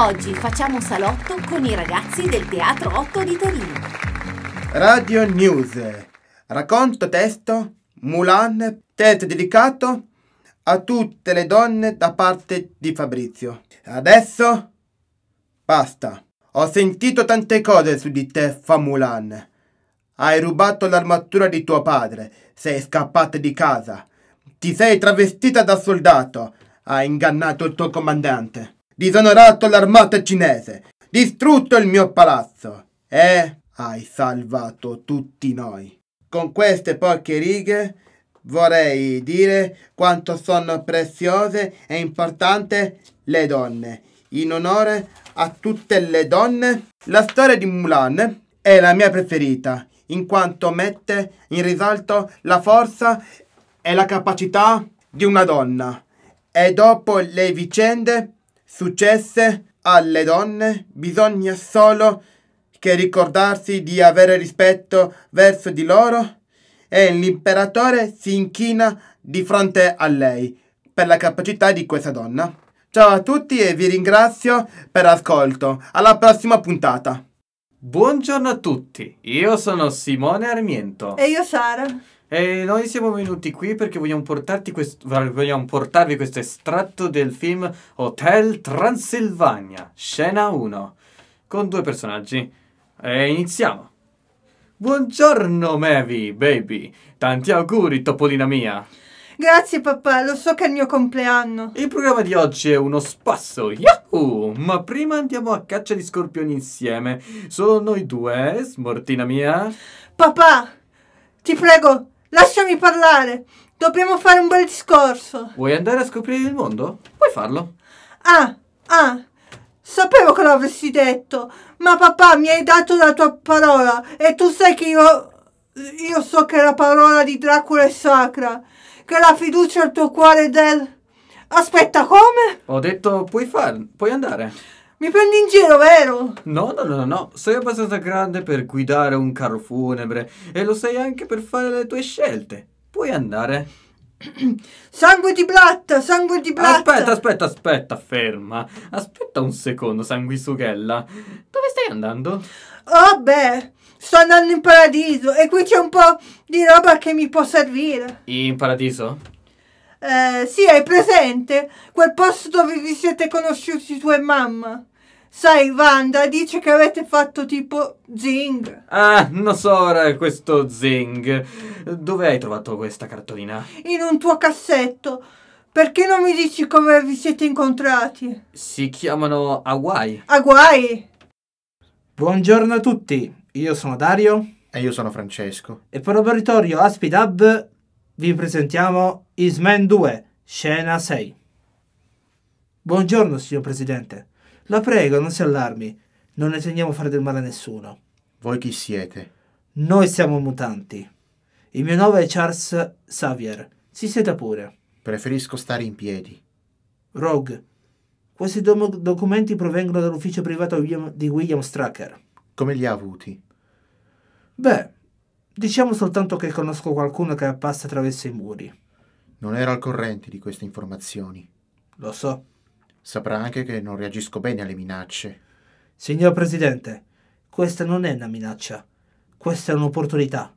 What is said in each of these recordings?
Oggi facciamo salotto con i ragazzi del Teatro 8 di Torino. Radio News. Racconto testo Mulan, testo dedicato a tutte le donne da parte di Fabrizio. Adesso basta. Ho sentito tante cose su di te, fa Mulan. Hai rubato l'armatura di tuo padre, sei scappata di casa, ti sei travestita da soldato, hai ingannato il tuo comandante disonorato l'armata cinese, distrutto il mio palazzo e hai salvato tutti noi. Con queste poche righe vorrei dire quanto sono preziose e importanti le donne. In onore a tutte le donne, la storia di Mulan è la mia preferita, in quanto mette in risalto la forza e la capacità di una donna. E dopo le vicende successe alle donne, bisogna solo che ricordarsi di avere rispetto verso di loro e l'imperatore si inchina di fronte a lei per la capacità di questa donna. Ciao a tutti e vi ringrazio per l'ascolto. Alla prossima puntata. Buongiorno a tutti, io sono Simone Armiento. E io Sara. E noi siamo venuti qui perché vogliamo, portarti quest vogliamo portarvi questo estratto del film Hotel Transilvania, scena 1, con due personaggi. E iniziamo. Buongiorno Mavi, baby. Tanti auguri, topolina mia. Grazie papà, lo so che è il mio compleanno. Il programma di oggi è uno spasso, yahoo! Ma prima andiamo a caccia di scorpioni insieme. Solo noi due, eh, smortina mia. Papà, ti prego, Lasciami parlare! Dobbiamo fare un bel discorso! Vuoi andare a scoprire il mondo? Puoi farlo! Ah, ah! Sapevo che l'avresti detto, ma papà mi hai dato la tua parola e tu sai che io, io so che la parola di Dracula è sacra, che la fiducia al tuo cuore del... Aspetta, come? Ho detto puoi farlo, puoi andare. Mi prendi in giro, vero? No, no, no, no, sei abbastanza grande per guidare un carro funebre e lo sei anche per fare le tue scelte. Puoi andare. sangue di blatta, sangue di blatta. Aspetta, aspetta, aspetta, ferma. Aspetta un secondo, sanguisughella. Dove stai andando? Oh, beh, sto andando in paradiso e qui c'è un po' di roba che mi può servire. In paradiso? Eh, sì, hai presente? Quel posto dove vi siete conosciuti tu e mamma. Sai, Wanda dice che avete fatto tipo zing. Ah, non so ora questo zing. Dove hai trovato questa cartolina? In un tuo cassetto. Perché non mi dici come vi siete incontrati? Si chiamano Hawaii. Hawaii? Buongiorno a tutti. Io sono Dario. E io sono Francesco. E per Laboratorio Aspidab vi presentiamo Ismen 2, scena 6. Buongiorno, signor Presidente. La prego, non si allarmi. Non intendiamo fare del male a nessuno. Voi chi siete? Noi siamo mutanti. Il mio nome è Charles Xavier. Si sieda pure. Preferisco stare in piedi. Rogue, questi do documenti provengono dall'ufficio privato di William Stracker. Come li ha avuti? Beh, diciamo soltanto che conosco qualcuno che passa attraverso i muri. Non era al corrente di queste informazioni. Lo so. Saprà anche che non reagisco bene alle minacce. Signor Presidente, questa non è una minaccia. Questa è un'opportunità.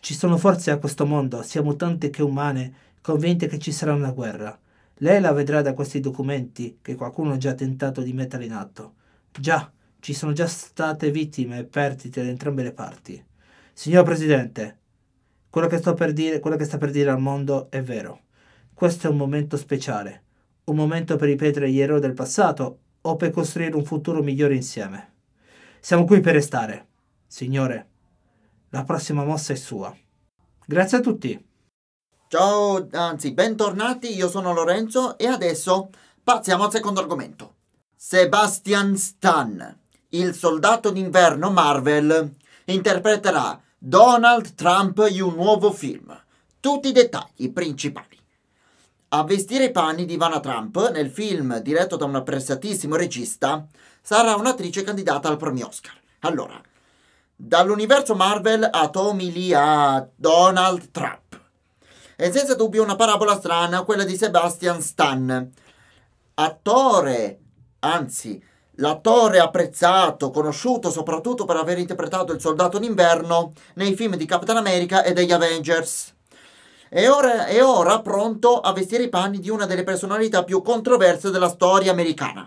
Ci sono forze a questo mondo, sia mutanti che umane, convinte che ci sarà una guerra. Lei la vedrà da questi documenti che qualcuno ha già tentato di mettere in atto. Già, ci sono già state vittime e perdite da entrambe le parti. Signor Presidente, quello che, sto per dire, quello che sta per dire al mondo è vero. Questo è un momento speciale, un momento per ripetere gli errori del passato o per costruire un futuro migliore insieme. Siamo qui per restare. Signore, la prossima mossa è sua. Grazie a tutti. Ciao, anzi, bentornati, io sono Lorenzo e adesso passiamo al secondo argomento. Sebastian Stan, il soldato d'inverno Marvel, interpreterà Donald Trump in un nuovo film. Tutti i dettagli principali. A vestire i panni di Ivana Trump nel film diretto da un apprezzatissimo regista sarà un'attrice candidata al premio Oscar. Allora, dall'universo Marvel a Tommy Lee a Donald Trump. È senza dubbio una parabola strana quella di Sebastian Stan, attore, anzi, L'attore apprezzato, conosciuto soprattutto per aver interpretato il soldato d'inverno nei film di Capitan America e degli Avengers. E ora, è ora pronto a vestire i panni di una delle personalità più controverse della storia americana.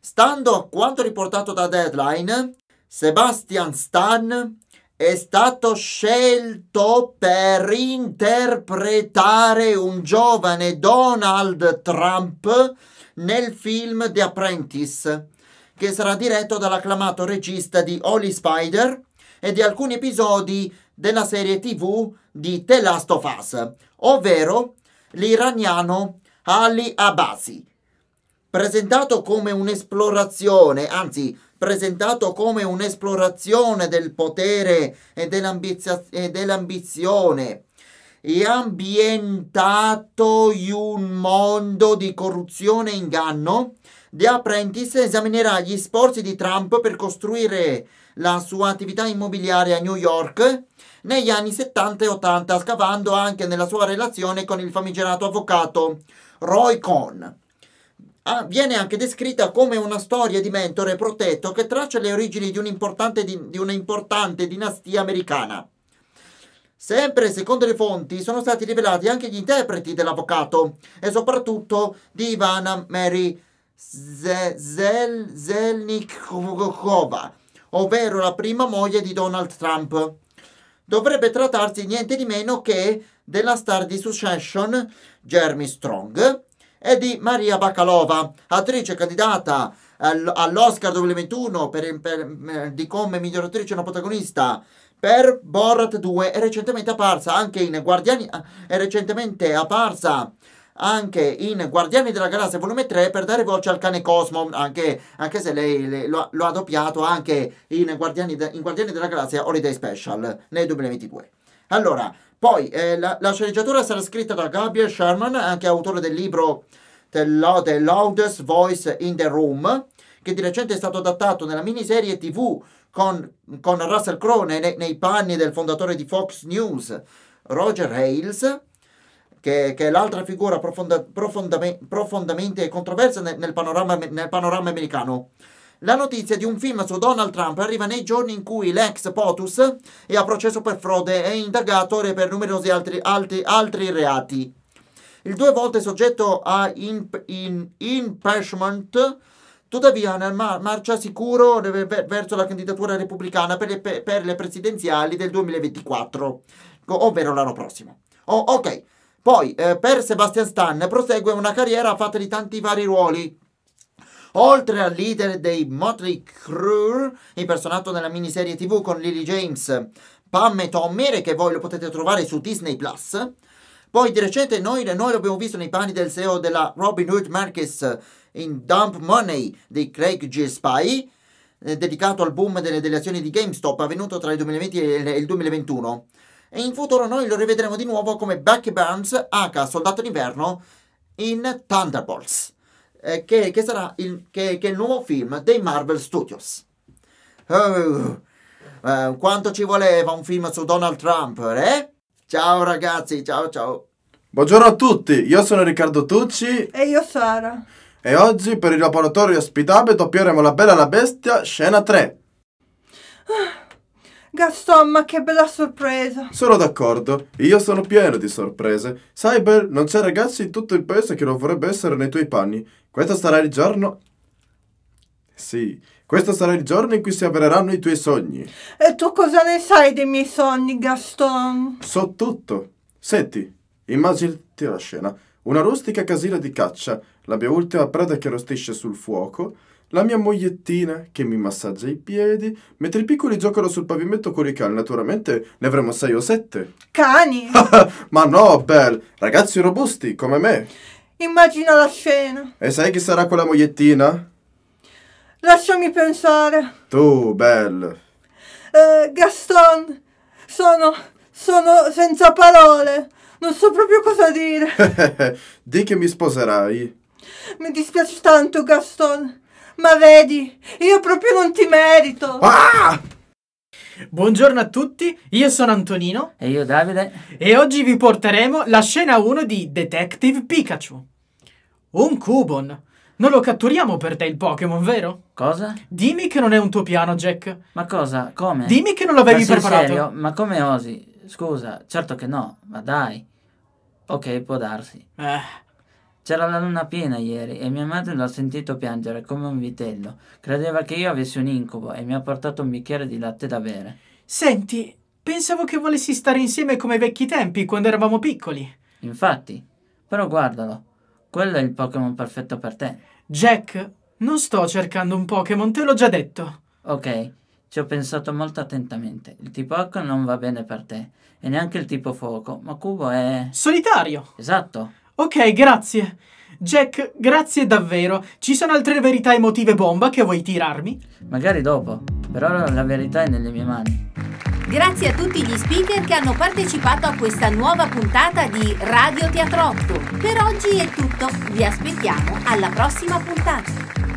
Stando a quanto riportato da Deadline, Sebastian Stan è stato scelto per interpretare un giovane Donald Trump nel film The Apprentice, che sarà diretto dall'acclamato regista di Holly Spider e di alcuni episodi della serie tv di The Last of Us, ovvero l'iraniano Ali Abasi. Presentato come un'esplorazione, anzi presentato come un'esplorazione del potere e, dell'ambizia- e dell'ambizione e ambientato in un mondo di corruzione e inganno, The Apprentice esaminerà gli sforzi di Trump per costruire la sua attività immobiliare a New York negli anni 70 e 80, scavando anche nella sua relazione con il famigerato avvocato Roy Cohn. Ah, viene anche descritta come una storia di mentore protetto che traccia le origini di un'importante di, di una dinastia americana. Sempre secondo le fonti sono stati rivelati anche gli interpreti dell'avvocato e soprattutto di Ivana Mary Zelnikova, ovvero la prima moglie di Donald Trump. Dovrebbe trattarsi niente di meno che della star di Succession, Jeremy Strong, e di Maria Bakalova, attrice candidata all'Oscar 2021 per, per, per, di come miglior attrice non protagonista per Borat 2 è recentemente apparsa anche in Guardiani ah, è recentemente apparsa anche in Guardiani della Galassia volume 3 per dare voce al cane Cosmo anche, anche se lei le, lo, lo, ha doppiato anche in Guardiani, in Guardiani della Galassia Holiday Special nel 2022 allora poi eh, la, la, sceneggiatura sarà scritta da Gabriel Sherman anche autore del libro The, the Loudest Voice in the Room che di recente è stato adattato nella miniserie tv con, con Russell Crowe nei, nei, panni del fondatore di Fox News, Roger Hales, che, che è l'altra figura profonda, profondame, profondamente controversa nel, nel, panorama, nel panorama americano. La notizia di un film su Donald Trump arriva nei giorni in cui l'ex POTUS è a processo per frode e indagato per numerosi altri, altri, altri reati. Il due volte soggetto a imp, in, impeachment Tuttavia, una marcia sicuro verso la candidatura repubblicana per le, per le presidenziali del 2024, ovvero l'anno prossimo. Oh, ok, poi eh, per Sebastian Stan prosegue una carriera fatta di tanti vari ruoli, Oltre al leader dei Motley Crue, impersonato nella miniserie TV con Lily James, Pam e Tommy, che voi lo potete trovare su Disney Plus. Poi di recente noi, noi l'abbiamo visto nei panni del CEO della Robin Hood Marcus in Dump Money di Craig G. Spy, eh, dedicato al boom delle, delle, azioni di GameStop avvenuto tra il 2020 e il 2021. E in futuro noi lo rivedremo di nuovo come Becky Burns, H, soldato d'inverno, in Thunderbolts, eh, che, che, sarà il, che, che è il nuovo film dei Marvel Studios. Oh, eh, quanto ci voleva un film su Donald Trump, eh? Ciao ragazzi, ciao ciao. Buongiorno a tutti, io sono Riccardo Tucci. E io Sara. E oggi per il laboratorio ospitabe doppieremo la bella e la bestia, scena 3. Ah, Gaston, ma che bella sorpresa! Sono d'accordo, io sono pieno di sorprese. Sai, Bel, non c'è ragazzi in tutto il paese che non vorrebbe essere nei tuoi panni. Questo sarà il giorno... Sì, questo sarà il giorno in cui si avvereranno i tuoi sogni. E tu cosa ne sai dei miei sogni, Gaston? So tutto. Senti, immaginati la scena. Una rustica casina di caccia, la mia ultima preda che rostisce sul fuoco, la mia mogliettina che mi massaggia i piedi, mentre i piccoli giocano sul pavimento con i cani. Naturalmente ne avremo sei o sette. Cani? Ma no, Belle, ragazzi robusti come me. Immagina la scena. E sai chi sarà quella mogliettina? Lasciami pensare. Tu, Belle. Uh, Gaston, sono, sono senza parole. Non so proprio cosa dire. Di che mi sposerai. Mi dispiace tanto, Gaston. Ma vedi, io proprio non ti merito. Ah! Buongiorno a tutti, io sono Antonino. E io Davide. E oggi vi porteremo la scena 1 di Detective Pikachu. Un Cubon. Non lo catturiamo per te il Pokémon, vero? Cosa? Dimmi che non è un tuo piano, Jack. Ma cosa? Come? Dimmi che non l'avevi preparato. Serio? Ma come osi? Scusa, certo che no, ma dai. Ok, può darsi. Eh. C'era la luna piena ieri e mia madre l'ha sentito piangere come un vitello. Credeva che io avessi un incubo e mi ha portato un bicchiere di latte da bere. Senti, pensavo che volessi stare insieme come ai vecchi tempi, quando eravamo piccoli. Infatti, però guardalo. Quello è il Pokémon perfetto per te. Jack, non sto cercando un Pokémon, te l'ho già detto. Ok, ci ho pensato molto attentamente. Il tipo acqua non va bene per te. E neanche il tipo fuoco. Ma Cubo è... Solitario! Esatto. Ok, grazie. Jack, grazie davvero. Ci sono altre verità emotive bomba che vuoi tirarmi? Magari dopo. Per ora la verità è nelle mie mani. Grazie a tutti gli speaker che hanno partecipato a questa nuova puntata di Radio Teatrotto. Per oggi è tutto. Vi aspettiamo alla prossima puntata.